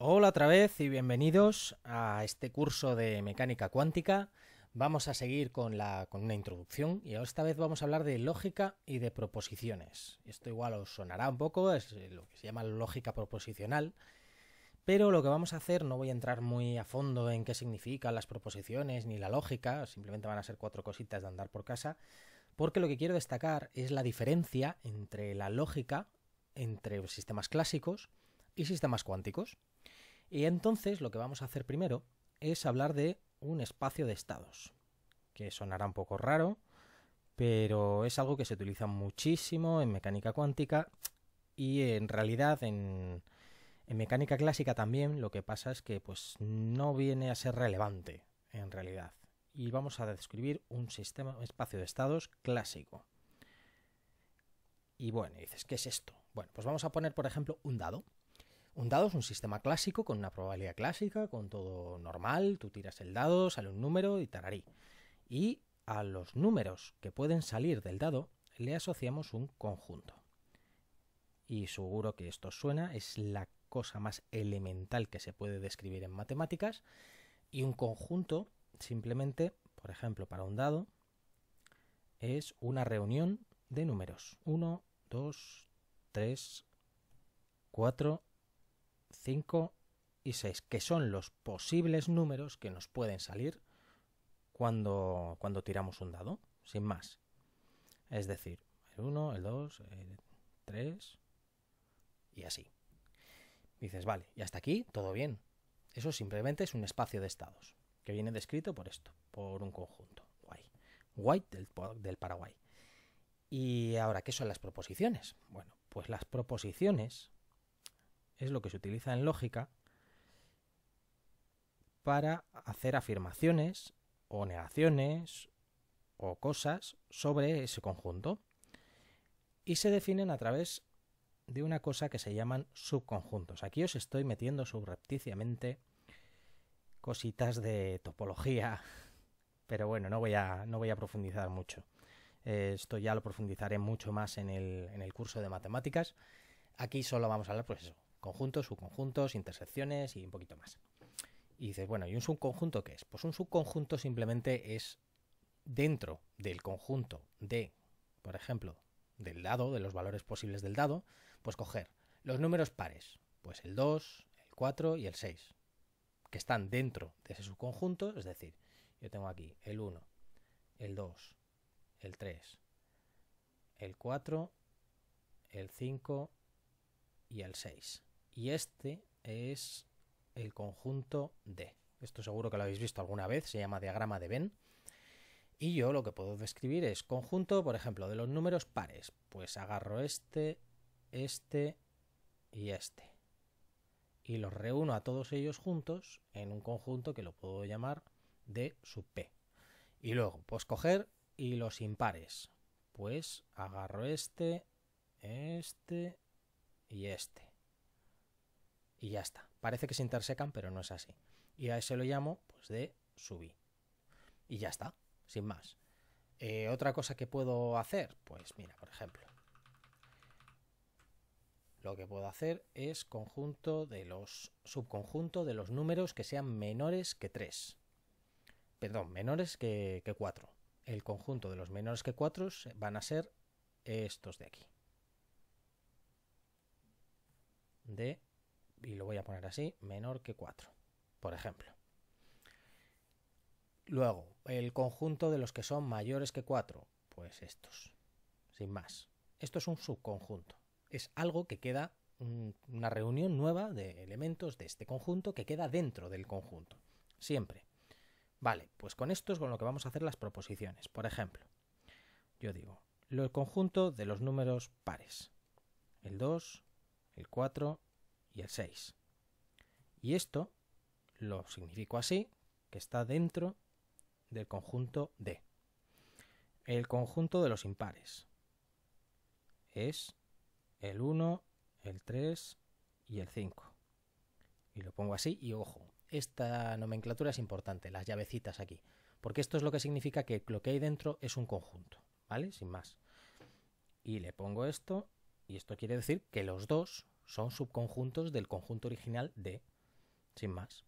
Hola otra vez y bienvenidos a este curso de mecánica cuántica. Vamos a seguir con, con una introducción y esta vez vamos a hablar de lógica y de proposiciones. Esto igual os sonará un poco, es lo que se llama lógica proposicional, pero lo que vamos a hacer no voy a entrar muy a fondo en qué significan las proposiciones ni la lógica, simplemente van a ser cuatro cositas de andar por casa, porque lo que quiero destacar es la diferencia entre la lógica entre sistemas clásicos y sistemas cuánticos. Y entonces lo que vamos a hacer primero es hablar de un espacio de estados, que sonará un poco raro, pero es algo que se utiliza muchísimo en mecánica cuántica y en realidad en, mecánica clásica también lo que pasa es que pues no viene a ser relevante en realidad. Y vamos a describir un sistema, un espacio de estados clásico. Y bueno, dices, ¿qué es esto? Bueno, pues vamos a poner, por ejemplo, un dado. Un dado es un sistema clásico con una probabilidad clásica, con todo normal, tú tiras el dado, sale un número y tararí. Y a los números que pueden salir del dado le asociamos un conjunto. Y seguro que esto suena, es la cosa más elemental que se puede describir en matemáticas. Y un conjunto, simplemente, por ejemplo, para un dado, es una reunión de números. 1, 2, 3, cuatro... 5 y 6, que son los posibles números que nos pueden salir cuando, cuando tiramos un dado, sin más. Es decir, el 1, el 2, el 3 y así. Dices, vale, y hasta aquí todo bien. Eso simplemente es un espacio de estados, que viene descrito por esto, por un conjunto. Guay. Guay del Paraguay. ¿Y ahora qué son las proposiciones? Bueno, pues las proposiciones es lo que se utiliza en lógica para hacer afirmaciones o negaciones o cosas sobre ese conjunto y se definen a través de una cosa que se llaman subconjuntos. Aquí os estoy metiendo subrepticiamente cositas de topología, pero bueno, no voy a, no voy a profundizar mucho. Eh, esto ya lo profundizaré mucho más en el, en el curso de matemáticas. Aquí solo vamos a hablar, pues eso, Conjuntos, subconjuntos, intersecciones y un poquito más. Y dices, bueno, ¿y un subconjunto qué es? Pues un subconjunto simplemente es dentro del conjunto de, por ejemplo, del dado, de los valores posibles del dado, pues coger los números pares, pues el 2, el 4 y el 6, que están dentro de ese subconjunto, es decir, yo tengo aquí el 1, el 2, el 3, el 4, el 5 y el 6 y este es el conjunto D. Esto seguro que lo habéis visto alguna vez, se llama diagrama de Venn. Y yo lo que puedo describir es conjunto, por ejemplo, de los números pares. Pues agarro este, este y este. Y los reúno a todos ellos juntos en un conjunto que lo puedo llamar D sub P. Y luego, pues coger y los impares. Pues agarro este, este y este y ya está. Parece que se intersecan, pero no es así. Y a ese lo llamo pues de subí. Y ya está, sin más. Eh, otra cosa que puedo hacer, pues mira, por ejemplo, lo que puedo hacer es conjunto de los subconjunto de los números que sean menores que 3. Perdón, menores que, que 4. El conjunto de los menores que 4 van a ser estos de aquí. De y lo voy a poner así, menor que 4, por ejemplo. Luego, el conjunto de los que son mayores que 4, pues estos, sin más. Esto es un subconjunto, es algo que queda, mm, una reunión nueva de elementos de este conjunto que queda dentro del conjunto, siempre. Vale, pues con esto es con lo que vamos a hacer las proposiciones. Por ejemplo, yo digo, el conjunto de los números pares, el 2, el 4 y el 6. Y esto lo significo así, que está dentro del conjunto D. El conjunto de los impares es el 1, el 3 y el 5. Y lo pongo así y ojo, esta nomenclatura es importante, las llavecitas aquí, porque esto es lo que significa que lo que hay dentro es un conjunto, ¿vale? Sin más. Y le pongo esto y esto quiere decir que los dos son subconjuntos del conjunto original D, sin más.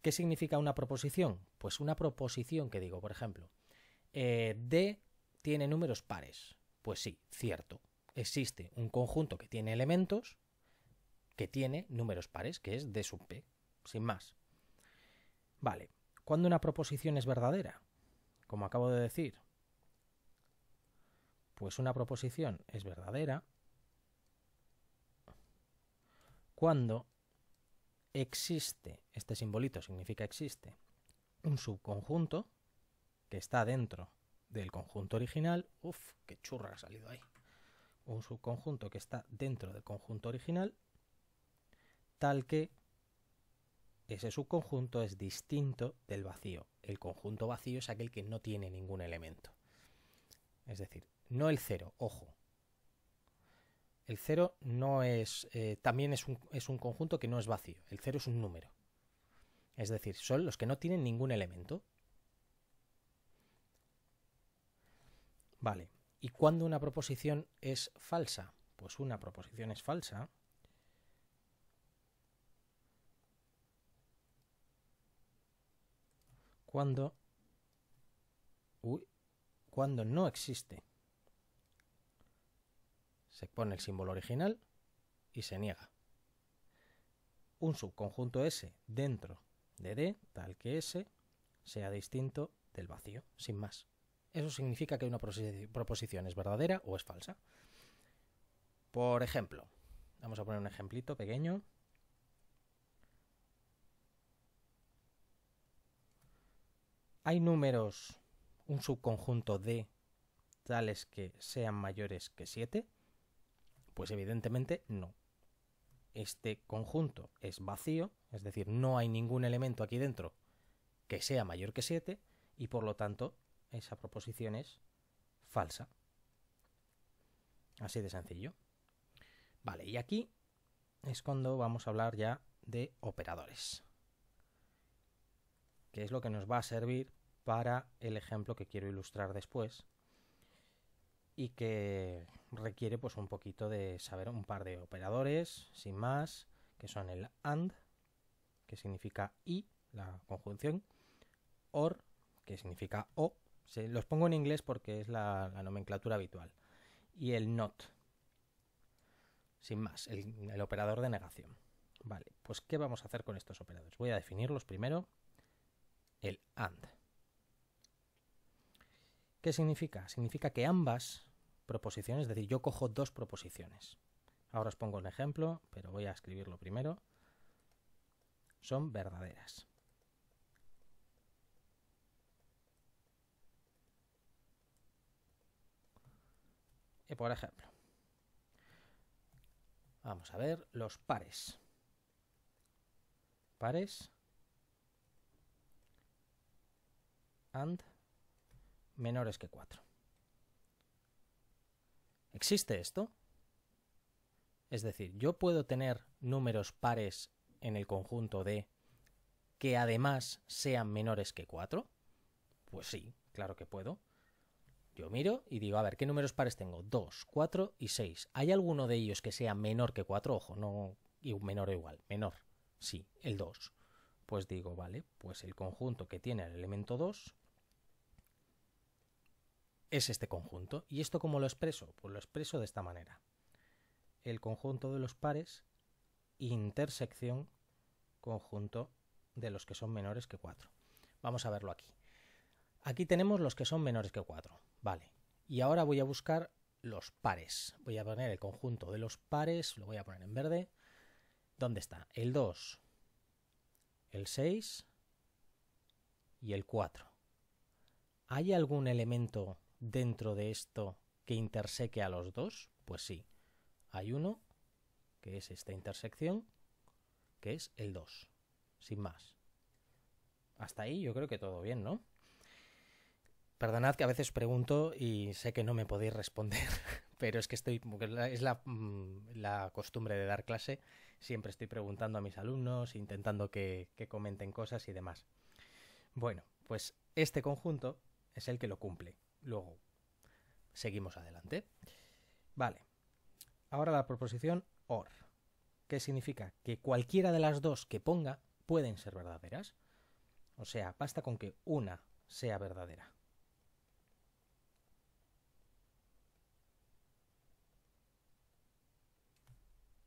¿Qué significa una proposición? Pues una proposición que digo, por ejemplo, eh, D tiene números pares. Pues sí, cierto. Existe un conjunto que tiene elementos que tiene números pares, que es D sub P, sin más. Vale, ¿cuándo una proposición es verdadera? Como acabo de decir, pues una proposición es verdadera cuando existe, este simbolito significa existe, un subconjunto que está dentro del conjunto original, uff, qué churra ha salido ahí, un subconjunto que está dentro del conjunto original, tal que ese subconjunto es distinto del vacío. El conjunto vacío es aquel que no tiene ningún elemento. Es decir, no el cero, ojo, el cero no es, eh, también es un, es un conjunto que no es vacío. El cero es un número. Es decir, son los que no tienen ningún elemento. Vale. ¿Y cuándo una proposición es falsa? Pues una proposición es falsa cuando uy, cuando no existe se pone el símbolo original y se niega. Un subconjunto S dentro de D, tal que S, sea distinto del vacío, sin más. Eso significa que una proposición es verdadera o es falsa. Por ejemplo, vamos a poner un ejemplito pequeño. Hay números, un subconjunto D, tales que sean mayores que 7. Pues evidentemente no. Este conjunto es vacío, es decir, no hay ningún elemento aquí dentro que sea mayor que 7 y por lo tanto esa proposición es falsa. Así de sencillo. Vale, y aquí es cuando vamos a hablar ya de operadores, que es lo que nos va a servir para el ejemplo que quiero ilustrar después, y que requiere pues un poquito de saber un par de operadores, sin más, que son el AND, que significa y, la conjunción, OR, que significa o, se, los pongo en inglés porque es la, nomenclatura habitual, y el NOT, sin más, el, el operador de negación. Vale, pues ¿qué vamos a hacer con estos operadores? Voy a definirlos primero, el AND. ¿Qué significa? Significa que ambas proposiciones, es decir, yo cojo dos proposiciones. Ahora os pongo un ejemplo, pero voy a escribirlo primero. Son verdaderas. Y por ejemplo, vamos a ver los pares. Pares and menores que 4. ¿Existe esto? Es decir, yo puedo tener números pares en el conjunto de que además sean menores que 4? Pues sí, claro que puedo. Yo miro y digo, a ver, ¿qué números pares tengo? 2, 4 y 6. ¿Hay alguno de ellos que sea menor que 4? Ojo, no y menor o igual, menor. Sí, el 2. Pues digo, vale, pues el conjunto que tiene el elemento 2 es este conjunto. ¿Y esto cómo lo expreso? Pues lo expreso de esta manera. El conjunto de los pares intersección conjunto de los que son menores que 4. Vamos a verlo aquí. Aquí tenemos los que son menores que 4. Vale. Y ahora voy a buscar los pares. Voy a poner el conjunto de los pares, lo voy a poner en verde. ¿Dónde está? El 2, el 6 y el 4. ¿Hay algún elemento dentro de esto que interseque a los dos? Pues sí, hay uno, que es esta intersección, que es el 2, sin más. Hasta ahí yo creo que todo bien, ¿no? Perdonad que a veces pregunto y sé que no me podéis responder, pero es que estoy, es mm, la, costumbre de dar clase, siempre estoy preguntando a mis alumnos, intentando que comenten cosas y demás. Bueno, pues este conjunto es el que lo cumple. Luego, seguimos adelante. Vale. Ahora la proposición or, ¿Qué significa que cualquiera de las dos que ponga pueden ser verdaderas. O sea, basta con que una sea verdadera.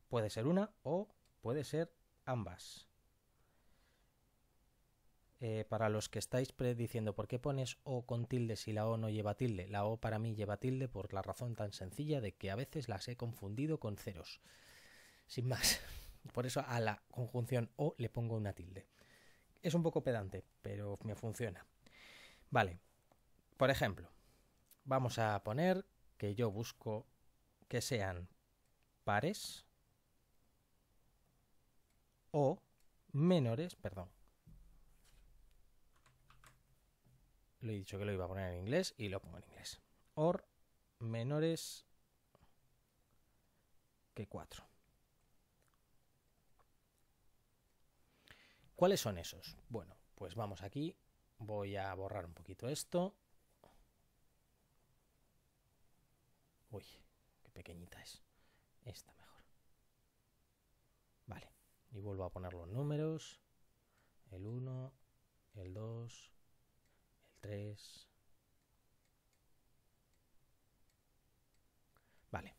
Puede ser una o puede ser ambas. Eh, para los que estáis prediciendo por qué pones O con tilde si la O no lleva tilde. La O para mí lleva tilde por la razón tan sencilla de que a veces las he confundido con ceros. Sin más. Por eso a la conjunción O le pongo una tilde. Es un poco pedante, pero me funciona. Vale. Por ejemplo, vamos a poner que yo busco que sean pares o menores, perdón, Le he dicho que lo iba a poner en inglés y lo pongo en inglés. Or menores que 4. ¿Cuáles son esos? Bueno, pues vamos aquí. Voy a borrar un poquito esto. Uy, qué pequeñita es. Esta mejor. Vale. Y vuelvo a poner los números. El 1, el 2, 3. Vale.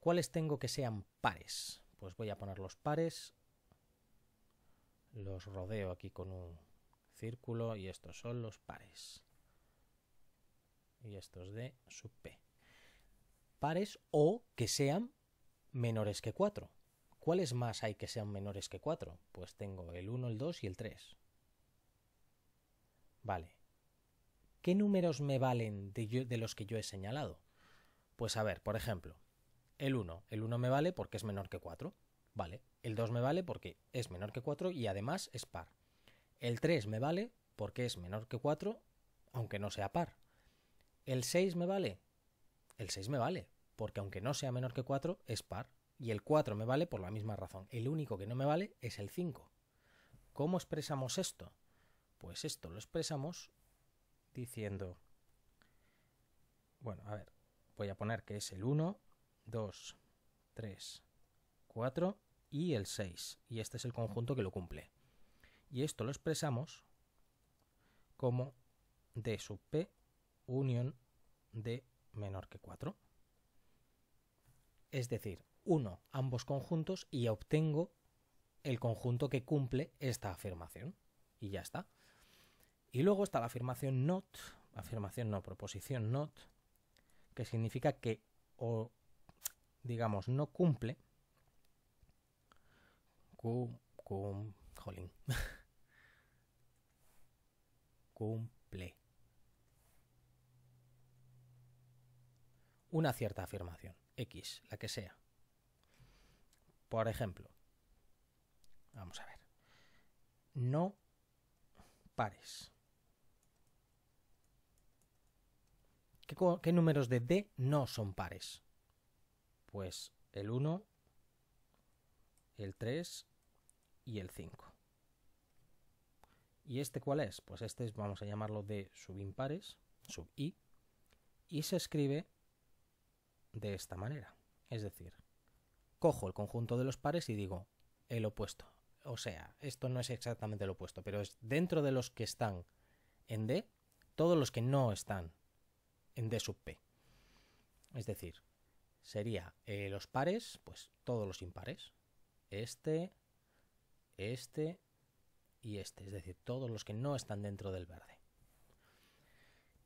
¿Cuáles tengo que sean pares? Pues voy a poner los pares. Los rodeo aquí con un círculo y estos son los pares. Y estos de sub p. Pares o que sean menores que 4. ¿Cuáles más hay que sean menores que 4? Pues tengo el 1, el 2 y el 3. Vale. ¿Qué números me valen de, los que yo he señalado? Pues a ver, por ejemplo, el 1. El 1 me vale porque es menor que 4. Vale. El 2 me vale porque es menor que 4 y además es par. El 3 me vale porque es menor que 4, aunque no sea par. El 6 me vale. El 6 me vale porque aunque no sea menor que 4, es par. Y el 4 me vale por la misma razón. El único que no me vale es el 5. ¿Cómo expresamos esto? Pues esto lo expresamos diciendo, bueno, a ver, voy a poner que es el 1, 2, 3, 4 y el 6. Y este es el conjunto que lo cumple. Y esto lo expresamos como D sub P unión D menor que 4. Es decir, uno ambos conjuntos y obtengo el conjunto que cumple esta afirmación. Y ya está. Y luego está la afirmación not, afirmación no, proposición not, que significa que o, digamos, no cumple. Cum, cumple. Una cierta afirmación, X, la que sea. Por ejemplo, vamos a ver. No pares. ¿Qué, números de D no son pares? Pues el 1, el 3 y el 5. ¿Y este cuál es? Pues este vamos a llamarlo de subimpares, sub i, y se escribe de esta manera. Es decir, cojo el conjunto de los pares y digo el opuesto. O sea, esto no es exactamente el opuesto, pero es dentro de los que están en D, todos los que no están en D sub P. Es decir, sería eh, los pares, pues todos los impares. Este, este y este. Es decir, todos los que no están dentro del verde.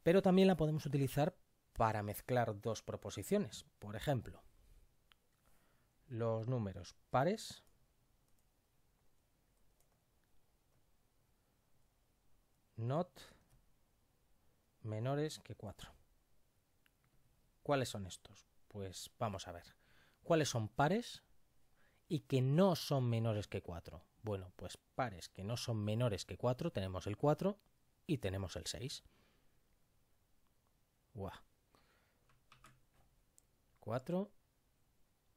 Pero también la podemos utilizar para mezclar dos proposiciones. Por ejemplo, los números pares not menores que 4. ¿Cuáles son estos? Pues vamos a ver. ¿Cuáles son pares y que no son menores que 4? Bueno, pues pares que no son menores que 4 tenemos el 4 y tenemos el 6. Guau. 4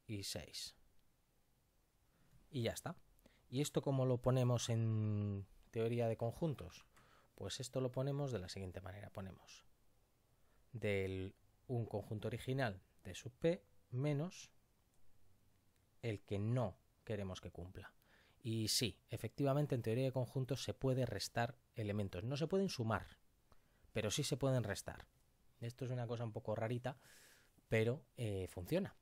y 6. Y ya está. ¿Y esto cómo lo ponemos en teoría de conjuntos? Pues esto lo ponemos de la siguiente manera. Ponemos del un conjunto original de sub p menos el que no queremos que cumpla. Y sí, efectivamente en teoría de conjuntos se puede restar elementos. No se pueden sumar, pero sí se pueden restar. Esto es una cosa un poco rarita, pero eh, funciona.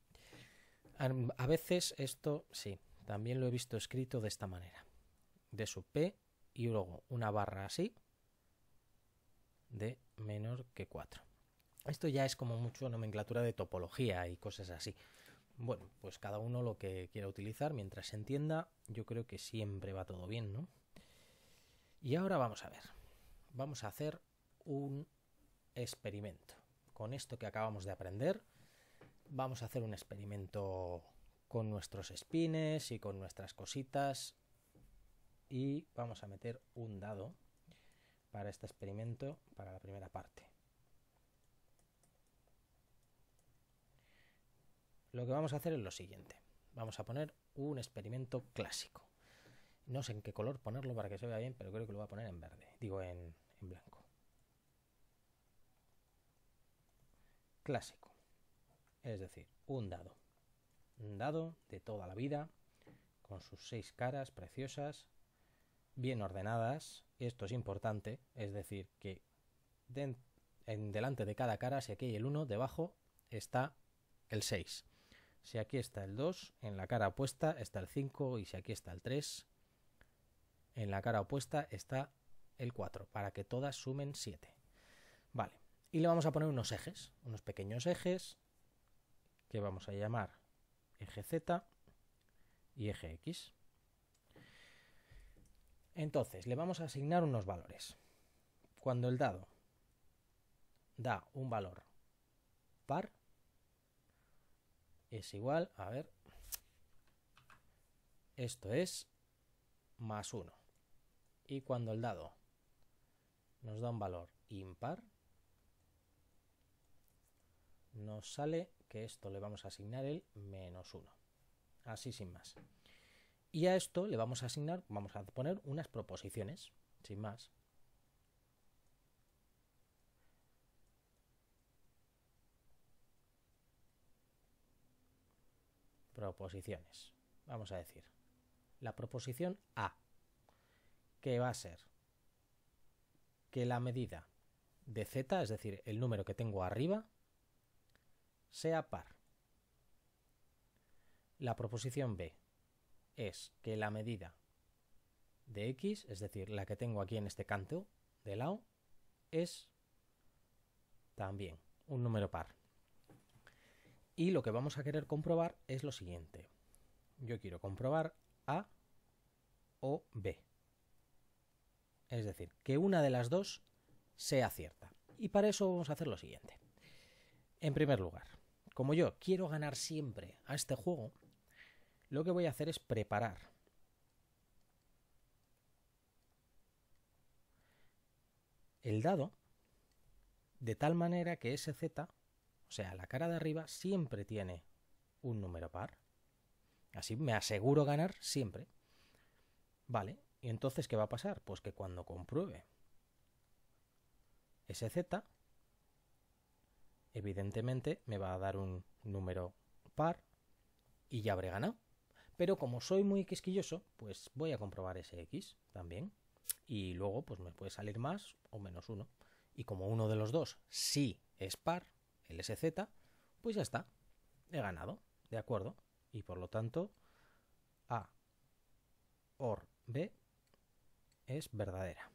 A, veces esto, sí, también lo he visto escrito de esta manera. De sub p y luego una barra así de menor que 4. Esto ya es como mucho nomenclatura de topología y cosas así. Bueno, pues cada uno lo que quiera utilizar, mientras se entienda, yo creo que siempre va todo bien, ¿no? Y ahora vamos a ver. Vamos a hacer un experimento. Con esto que acabamos de aprender, vamos a hacer un experimento con nuestros espines y con nuestras cositas. Y vamos a meter un dado para este experimento, para la primera parte. Lo que vamos a hacer es lo siguiente. Vamos a poner un experimento clásico. No sé en qué color ponerlo para que se vea bien, pero creo que lo voy a poner en verde. Digo, en, blanco. Clásico. Es decir, un dado. Un dado de toda la vida, con sus seis caras preciosas, bien ordenadas. Esto es importante, es decir, que en, en delante de cada cara, si aquí hay el 1, debajo está el 6. Si aquí está el 2, en la cara opuesta está el 5 y si aquí está el 3, en la cara opuesta está el 4, para que todas sumen 7. Vale, y le vamos a poner unos ejes, unos pequeños ejes que vamos a llamar eje Z y eje X. Entonces, le vamos a asignar unos valores. Cuando el dado da un valor par, es igual, a ver, esto es más 1. Y cuando el dado nos da un valor impar, nos sale que esto le vamos a asignar el menos 1. Así sin más. Y a esto le vamos a asignar, vamos a poner unas proposiciones, sin más. proposiciones. Vamos a decir, la proposición A, que va a ser que la medida de z, es decir, el número que tengo arriba, sea par. La proposición B es que la medida de x, es decir, la que tengo aquí en este canto de lado, es también un número par. Y lo que vamos a querer comprobar es lo siguiente. Yo quiero comprobar A o B. Es decir, que una de las dos sea cierta. Y para eso vamos a hacer lo siguiente. En primer lugar, como yo quiero ganar siempre a este juego, lo que voy a hacer es preparar el dado de tal manera que ese z o sea, la cara de arriba siempre tiene un número par. Así me aseguro ganar siempre. Vale, ¿y entonces qué va a pasar? Pues que cuando compruebe ese z, evidentemente me va a dar un número par y ya habré ganado. Pero como soy muy quisquilloso, pues voy a comprobar ese x también. Y luego pues me puede salir más o menos uno. Y como uno de los dos sí es par, el SZ, pues ya está, he ganado, ¿de acuerdo? Y por lo tanto, A OR B es verdadera.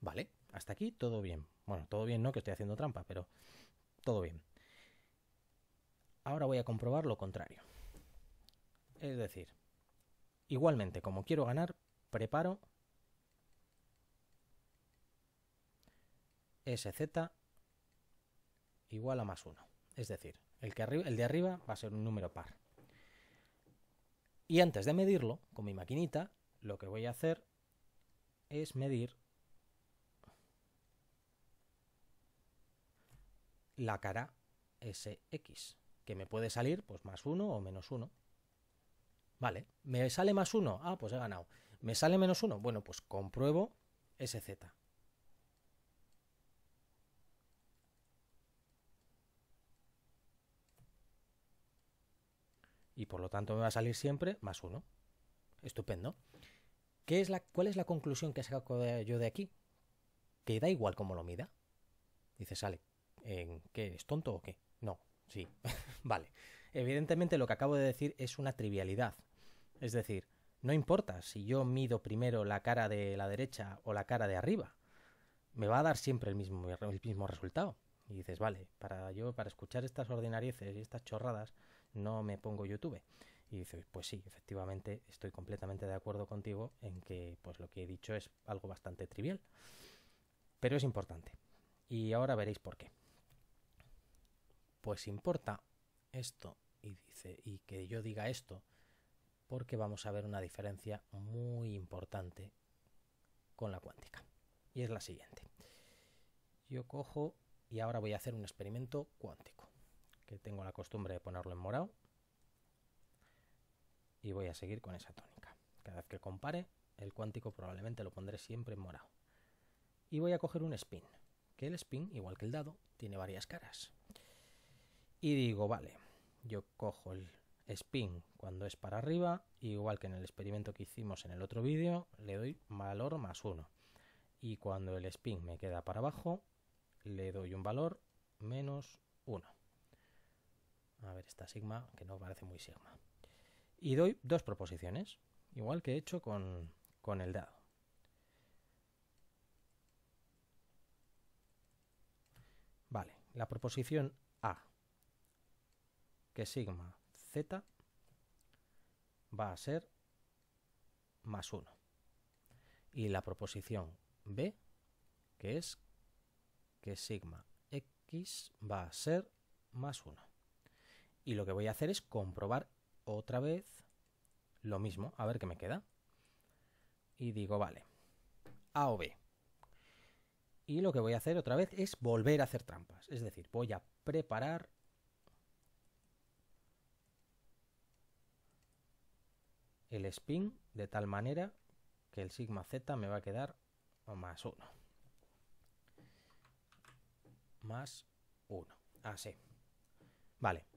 Vale, hasta aquí todo bien. Bueno, todo bien no, que estoy haciendo trampa, pero todo bien. Ahora voy a comprobar lo contrario. Es decir, igualmente, como quiero ganar, preparo SZ igual a más 1. Es decir, el, que el de arriba va a ser un número par. Y antes de medirlo, con mi maquinita, lo que voy a hacer es medir la cara SX, que me puede salir pues más 1 o menos 1. Vale, ¿me sale más 1? Ah, pues he ganado. ¿Me sale menos 1? Bueno, pues compruebo SZ. y por lo tanto me va a salir siempre más uno. Estupendo. ¿Qué es la, ¿Cuál es la conclusión que saco yo de aquí? Que da igual cómo lo mida. Dice, sale, ¿en ¿qué es tonto o qué? No, sí, vale. Evidentemente lo que acabo de decir es una trivialidad. Es decir, no importa si yo mido primero la cara de la derecha o la cara de arriba. Me va a dar siempre el mismo, el mismo resultado. Y dices, vale, para yo, para escuchar estas ordinarieces y estas chorradas, no me pongo YouTube. Y dice, pues sí, efectivamente estoy completamente de acuerdo contigo en que pues lo que he dicho es algo bastante trivial. Pero es importante. Y ahora veréis por qué. Pues importa esto y dice y que yo diga esto porque vamos a ver una diferencia muy importante con la cuántica. Y es la siguiente. Yo cojo y ahora voy a hacer un experimento cuántico que tengo la costumbre de ponerlo en morado. Y voy a seguir con esa tónica. Cada vez que compare, el cuántico probablemente lo pondré siempre en morado. Y voy a coger un spin, que el spin, igual que el dado, tiene varias caras. Y digo, vale, yo cojo el spin cuando es para arriba, igual que en el experimento que hicimos en el otro vídeo, le doy valor más 1. Y cuando el spin me queda para abajo, le doy un valor menos 1. A ver, esta sigma, que no parece muy sigma. Y doy dos proposiciones, igual que he hecho con, con el dado. Vale, la proposición A, que sigma z va a ser más 1. Y la proposición B, que es que sigma x va a ser más 1 y lo que voy a hacer es comprobar otra vez lo mismo, a ver qué me queda. Y digo, vale, A o B. Y lo que voy a hacer otra vez es volver a hacer trampas. Es decir, voy a preparar el spin de tal manera que el sigma z me va a quedar más 1. Más 1. Así. Vale.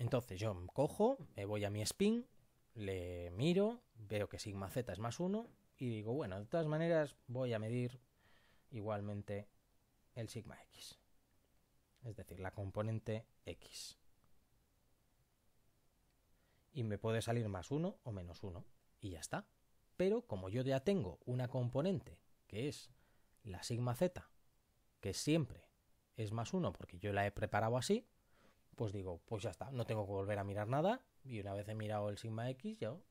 Entonces yo cojo, me voy a mi spin, le miro, veo que sigma z es más 1 y digo, bueno, de todas maneras voy a medir igualmente el sigma x. Es decir, la componente x. Y me puede salir más 1 o menos 1 y ya está. Pero como yo ya tengo una componente que es la sigma z, que siempre es más 1 porque yo la he preparado así, pues digo, pues ya está, no tengo que volver a mirar nada. Y una vez he mirado el Sigma X, yo,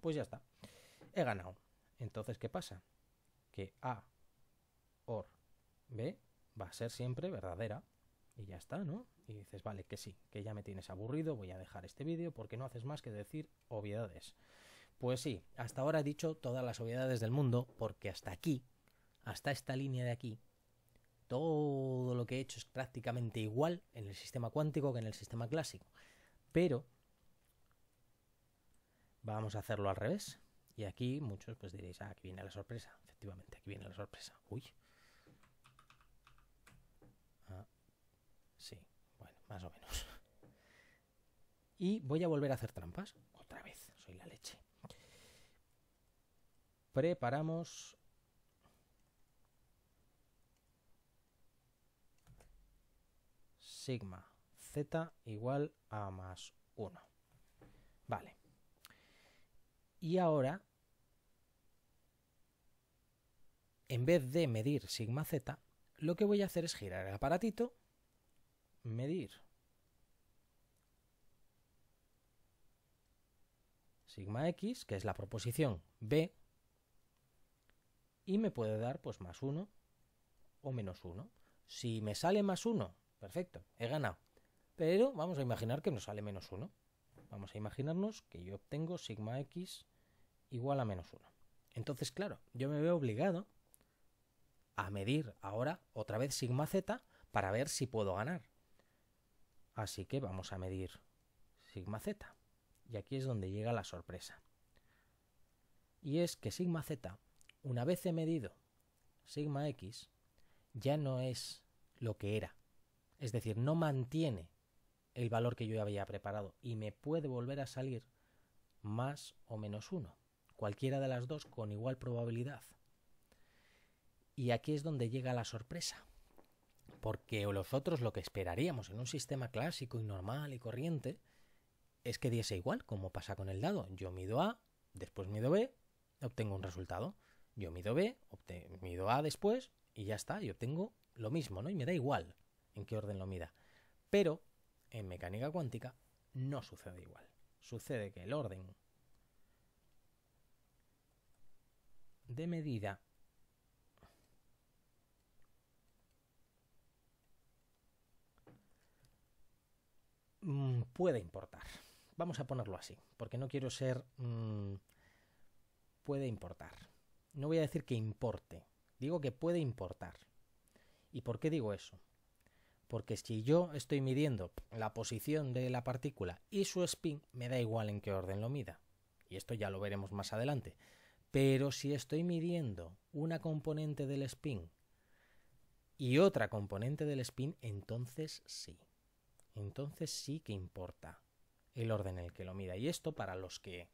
pues ya está, he ganado. Entonces, ¿qué pasa? Que A OR B va a ser siempre verdadera. Y ya está, ¿no? Y dices, vale, que sí, que ya me tienes aburrido, voy a dejar este vídeo porque no haces más que decir obviedades. Pues sí, hasta ahora he dicho todas las obviedades del mundo porque hasta aquí, hasta esta línea de aquí, todo lo que he hecho es prácticamente igual en el sistema cuántico que en el sistema clásico. Pero vamos a hacerlo al revés. Y aquí muchos pues diréis, ah, aquí viene la sorpresa. Efectivamente, aquí viene la sorpresa. Uy. Ah, sí, bueno, más o menos. Y voy a volver a hacer trampas. Otra vez, soy la leche. Preparamos sigma z igual a más 1. Vale. Y ahora, en vez de medir sigma z, lo que voy a hacer es girar el aparatito, medir sigma x, que es la proposición b, y me puede dar pues más 1 o menos 1. Si me sale más 1, Perfecto, he ganado. Pero vamos a imaginar que nos sale menos 1. Vamos a imaginarnos que yo obtengo sigma x igual a menos 1. Entonces, claro, yo me veo obligado a medir ahora otra vez sigma z para ver si puedo ganar. Así que vamos a medir sigma z. Y aquí es donde llega la sorpresa. Y es que sigma z, una vez he medido sigma x, ya no es lo que era es decir, no mantiene el valor que yo había preparado y me puede volver a salir más o menos uno, cualquiera de las dos con igual probabilidad. Y aquí es donde llega la sorpresa, porque nosotros lo que esperaríamos en un sistema clásico y normal y corriente es que diese igual, como pasa con el dado. Yo mido A, después mido B, obtengo un resultado. Yo mido B, mido A después y ya está, y obtengo lo mismo, ¿no? Y me da igual en qué orden lo mida. Pero en mecánica cuántica no sucede igual. Sucede que el orden de medida mm, puede importar. Vamos a ponerlo así, porque no quiero ser... Mm, puede importar. No voy a decir que importe, digo que puede importar. ¿Y por qué digo eso? Porque si yo estoy midiendo la posición de la partícula y su spin, me da igual en qué orden lo mida. Y esto ya lo veremos más adelante. Pero si estoy midiendo una componente del spin y otra componente del spin, entonces sí. Entonces sí que importa el orden en el que lo mida. Y esto para los que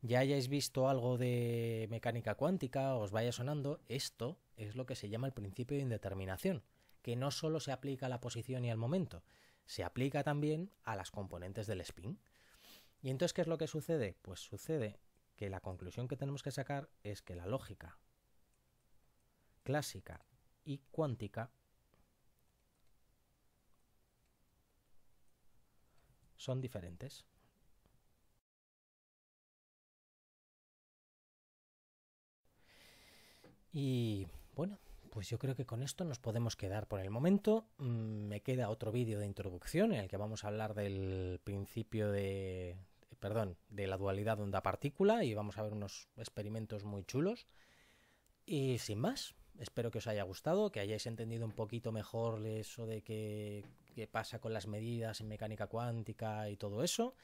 ya hayáis visto algo de mecánica cuántica, os vaya sonando, esto es lo que se llama el principio de indeterminación que no solo se aplica a la posición y al momento, se aplica también a las componentes del spin. ¿Y entonces qué es lo que sucede? Pues sucede que la conclusión que tenemos que sacar es que la lógica clásica y cuántica son diferentes. Y bueno, pues yo creo que con esto nos podemos quedar por el momento. Mm, me queda otro vídeo de introducción en el que vamos a hablar del principio de, eh, perdón, de la dualidad onda-partícula y vamos a ver unos experimentos muy chulos. Y sin más, espero que os haya gustado, que hayáis entendido un poquito mejor eso de qué, pasa con las medidas en mecánica cuántica y todo eso,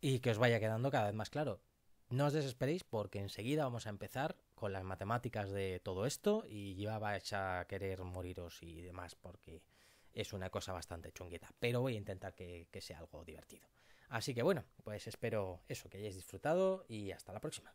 y que os vaya quedando cada vez más claro. No os desesperéis porque enseguida vamos a empezar con las matemáticas de todo esto y llevabais a querer moriros y demás porque es una cosa bastante chunguita. pero voy a intentar que, que sea algo divertido. Así que bueno, pues espero eso, que hayáis disfrutado y hasta la próxima.